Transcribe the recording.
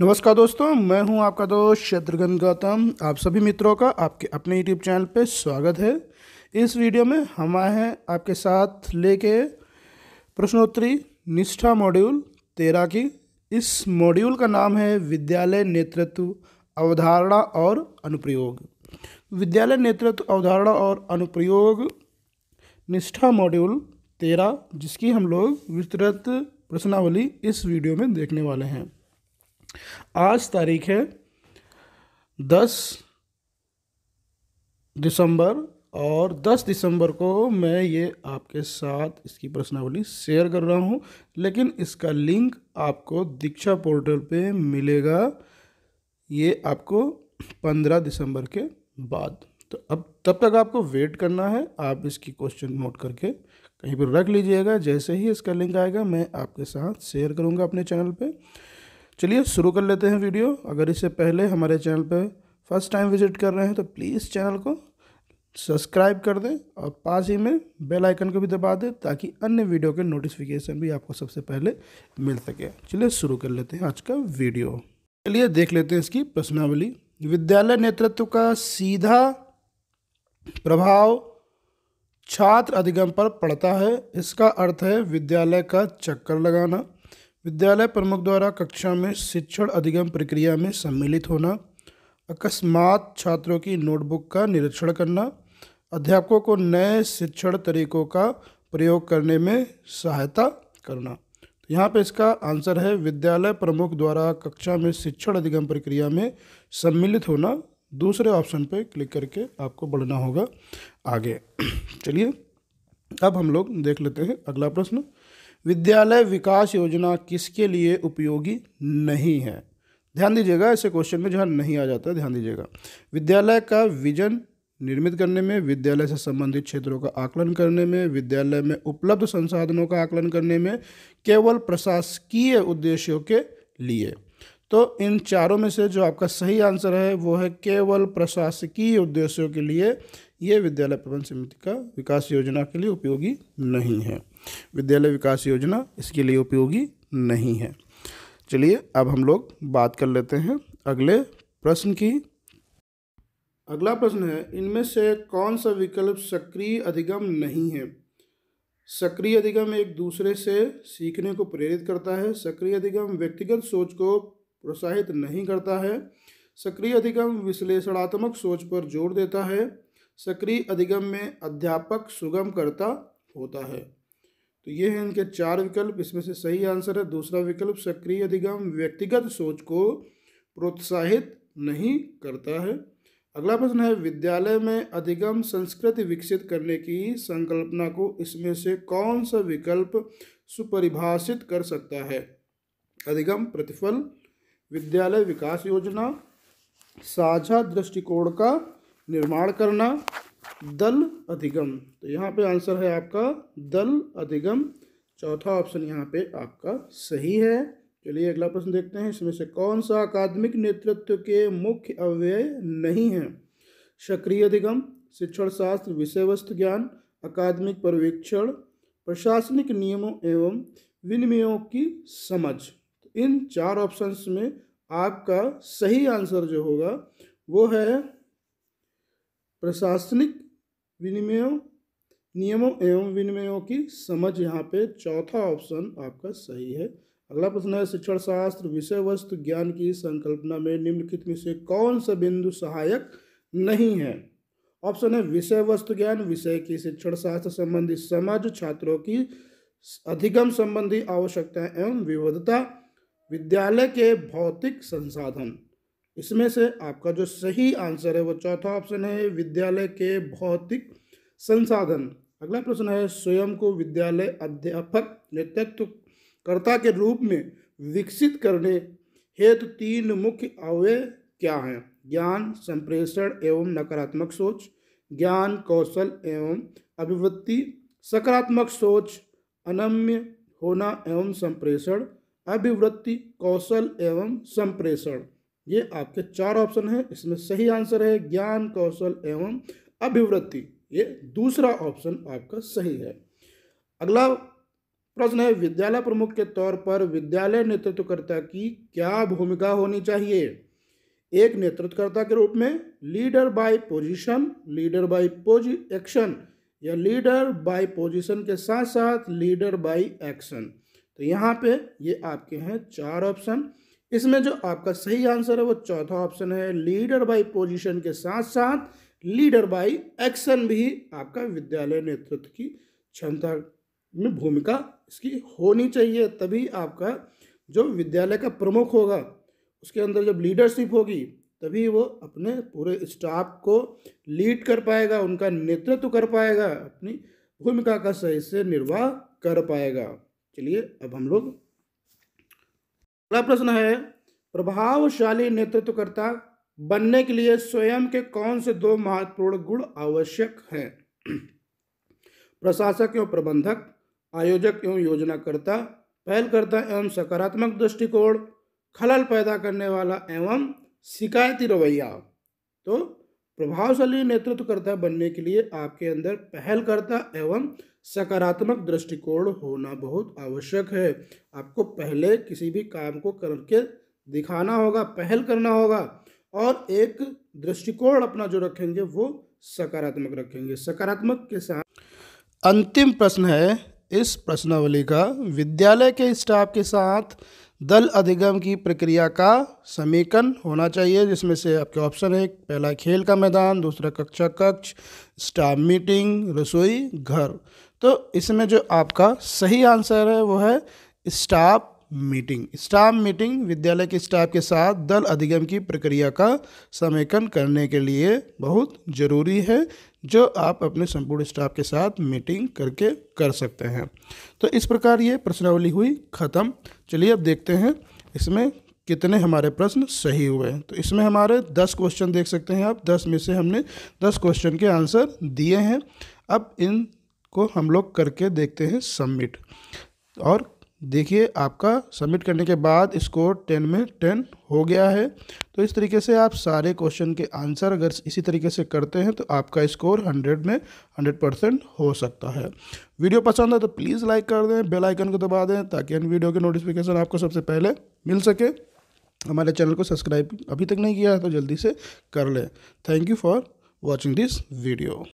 नमस्कार दोस्तों मैं हूं आपका दोस्त शत्रुघ्न गौतम आप सभी मित्रों का आपके अपने यूट्यूब चैनल पर स्वागत है इस वीडियो में हम आए हैं आपके साथ लेके प्रश्नोत्तरी निष्ठा मॉड्यूल तेरह की इस मॉड्यूल का नाम है विद्यालय नेतृत्व अवधारणा और अनुप्रयोग विद्यालय नेतृत्व अवधारणा और अनुप्रयोग निष्ठा मॉड्यूल तेरह जिसकी हम लोग विस्तृत प्रश्नावली इस वीडियो में देखने वाले हैं आज तारीख है दस दिसंबर और दस दिसंबर को मैं ये आपके साथ इसकी प्रश्नावली शेयर कर रहा हूँ लेकिन इसका लिंक आपको दीक्षा पोर्टल पे मिलेगा ये आपको पंद्रह दिसंबर के बाद तो अब तब तक आपको वेट करना है आप इसकी क्वेश्चन नोट करके कहीं पर रख लीजिएगा जैसे ही इसका लिंक आएगा मैं आपके साथ शेयर करूँगा अपने चैनल पर चलिए शुरू कर लेते हैं वीडियो अगर इससे पहले हमारे चैनल पर फर्स्ट टाइम विजिट कर रहे हैं तो प्लीज़ चैनल को सब्सक्राइब कर दें और पास ही में बेल आइकन को भी दबा दें ताकि अन्य वीडियो के नोटिफिकेशन भी आपको सबसे पहले मिल सके चलिए शुरू कर लेते हैं आज का वीडियो चलिए देख लेते हैं इसकी प्रश्नावली विद्यालय नेतृत्व का सीधा प्रभाव छात्र अधिगम पर पड़ता है इसका अर्थ है विद्यालय का चक्कर लगाना विद्यालय प्रमुख द्वारा कक्षा में शिक्षण अधिगम प्रक्रिया में सम्मिलित होना अकस्मात छात्रों की नोटबुक का निरीक्षण करना अध्यापकों को नए शिक्षण तरीकों का प्रयोग करने में सहायता करना तो यहाँ पे इसका आंसर है विद्यालय प्रमुख द्वारा कक्षा में शिक्षण अधिगम प्रक्रिया में सम्मिलित होना दूसरे ऑप्शन पे क्लिक करके आपको बढ़ना होगा आगे चलिए अब हम लोग देख लेते हैं अगला प्रश्न विद्यालय विकास योजना किसके लिए उपयोगी नहीं है ध्यान दीजिएगा ऐसे क्वेश्चन में जो है नहीं आ जाता ध्यान दीजिएगा विद्यालय का विजन निर्मित करने में विद्यालय से संबंधित क्षेत्रों का आकलन करने में विद्यालय में उपलब्ध संसाधनों का आकलन करने में केवल प्रशासकीय उद्देश्यों के लिए तो इन चारों में से जो आपका सही आंसर है वो है केवल प्रशासकीय उद्देश्यों के लिए ये विद्यालय प्रबंध समिति का विकास योजना के लिए उपयोगी नहीं है विद्यालय विकास योजना इसके लिए उपयोगी नहीं है चलिए अब हम लोग बात कर लेते हैं अगले प्रश्न की अगला प्रश्न है इनमें से कौन सा विकल्प सक्रिय अधिगम नहीं है सक्रिय अधिगम एक दूसरे से सीखने को प्रेरित करता है सक्रिय अधिगम व्यक्तिगत सोच को प्रोत्साहित नहीं करता है सक्रिय अधिगम विश्लेषणात्मक सोच पर जोर देता है सक्रिय अधिगम में अध्यापक सुगम करता होता है तो ये हैं इनके चार विकल्प इसमें से सही आंसर है दूसरा विकल्प सक्रिय अधिगम व्यक्तिगत सोच को प्रोत्साहित नहीं करता है अगला प्रश्न है विद्यालय में अधिगम संस्कृति विकसित करने की संकल्पना को इसमें से कौन सा विकल्प सुपरिभाषित कर सकता है अधिगम प्रतिफल विद्यालय विकास योजना साझा दृष्टिकोण का निर्माण करना दल अधिगम तो यहाँ पे आंसर है आपका दल अधिगम चौथा ऑप्शन यहाँ पे आपका सही है चलिए अगला प्रश्न देखते हैं इसमें से कौन सा अकादमिक नेतृत्व के मुख्य अव्यय नहीं है सक्रिय अधिगम शिक्षण शास्त्र विषय वस्तु ज्ञान अकादमिक परिवेक्षण प्रशासनिक नियमों एवं विनिमयों की समझ तो इन चार ऑप्शंस में आपका सही आंसर जो होगा वो है प्रशासनिक विनिमयों नियमों एवं विनिमयों की समझ यहाँ पे चौथा ऑप्शन आपका सही है अगला प्रश्न है शिक्षण शास्त्र विषय वस्तु ज्ञान की संकल्पना में निम्नलिखित में से कौन सा बिंदु सहायक नहीं है ऑप्शन है विषय वस्तु ज्ञान विषय की शिक्षण शास्त्र संबंधी समझ छात्रों की अधिगम संबंधी आवश्यकताएं एवं विविधता विद्यालय के भौतिक संसाधन इसमें से आपका जो सही आंसर है वो चौथा ऑप्शन है विद्यालय के भौतिक संसाधन अगला प्रश्न है स्वयं को विद्यालय अध्यापक नेतृत्वकर्ता के रूप में विकसित करने हेतु तो तीन मुख्य अवय क्या हैं ज्ञान संप्रेषण एवं नकारात्मक सोच ज्ञान कौशल एवं अभिवृत्ति सकारात्मक सोच अनम्य होना एवं संप्रेषण अभिवृत्ति कौशल एवं संप्रेषण ये आपके चार ऑप्शन हैं इसमें सही आंसर है ज्ञान कौशल एवं अभिवृत्ति ये दूसरा ऑप्शन आपका सही है अगला प्रश्न है विद्यालय प्रमुख के तौर पर विद्यालय नेतृत्वकर्ता की क्या भूमिका होनी चाहिए एक नेतृत्वकर्ता के रूप में leader by position leader by action या लीडर बाय पोजीशन के साथ साथ लीडर बाय एक्शन तो यहाँ पे ये आपके हैं चार ऑप्शन इसमें जो आपका सही आंसर है वो चौथा ऑप्शन है लीडर बाय पोजीशन के साथ साथ लीडर बाई एक्शन भी आपका विद्यालय नेतृत्व की क्षमता में भूमिका इसकी होनी चाहिए तभी आपका जो विद्यालय का प्रमुख होगा उसके अंदर जब लीडरशिप होगी तभी वो अपने पूरे स्टाफ को लीड कर पाएगा उनका नेतृत्व कर पाएगा अपनी भूमिका का सही से निर्वाह कर पाएगा चलिए अब हम लोग अगला प्रश्न है प्रभावशाली नेतृत्वकर्ता बनने के लिए स्वयं के कौन से दो महत्वपूर्ण गुण आवश्यक हैं प्रशासक एवं प्रबंधक आयोजक एवं योजनाकर्ता पहलकर्ता एवं सकारात्मक दृष्टिकोण खलल पैदा करने वाला एवं शिकायती रवैया तो प्रभावशाली नेतृत्वकर्ता बनने के लिए आपके अंदर पहलकर्ता एवं सकारात्मक दृष्टिकोण होना बहुत आवश्यक है आपको पहले किसी भी काम को करके दिखाना होगा पहल करना होगा और एक दृष्टिकोण अपना जो रखेंगे वो सकारात्मक रखेंगे सकारात्मक के साथ अंतिम प्रश्न है इस प्रश्नावली का विद्यालय के स्टाफ के साथ दल अधिगम की प्रक्रिया का समीकरण होना चाहिए जिसमें से आपके ऑप्शन है पहला खेल का मैदान दूसरा कक्षा कक्ष स्टाफ मीटिंग रसोई घर तो इसमें जो आपका सही आंसर है वो है स्टाफ मीटिंग स्टाफ मीटिंग विद्यालय के स्टाफ के साथ दल अधिगम की प्रक्रिया का समेकन करने के लिए बहुत ज़रूरी है जो आप अपने संपूर्ण स्टाफ के साथ मीटिंग करके कर सकते हैं तो इस प्रकार ये प्रश्नावली हुई ख़त्म चलिए अब देखते हैं इसमें कितने हमारे प्रश्न सही हुए हैं तो इसमें हमारे दस क्वेश्चन देख सकते हैं आप दस में से हमने दस क्वेश्चन के आंसर दिए हैं अब इन को हम लोग करके देखते हैं सबमिट और देखिए आपका सबमिट करने के बाद स्कोर टेन में टेन हो गया है तो इस तरीके से आप सारे क्वेश्चन के आंसर अगर इसी तरीके से करते हैं तो आपका स्कोर हंड्रेड में हंड्रेड परसेंट हो सकता है वीडियो पसंद है तो प्लीज़ लाइक कर दें बेल आइकन को दबा दें ताकि इन वीडियो के नोटिफिकेशन आपको सबसे पहले मिल सके हमारे चैनल को सब्सक्राइब अभी तक नहीं किया है तो जल्दी से कर लें thank you for watching this video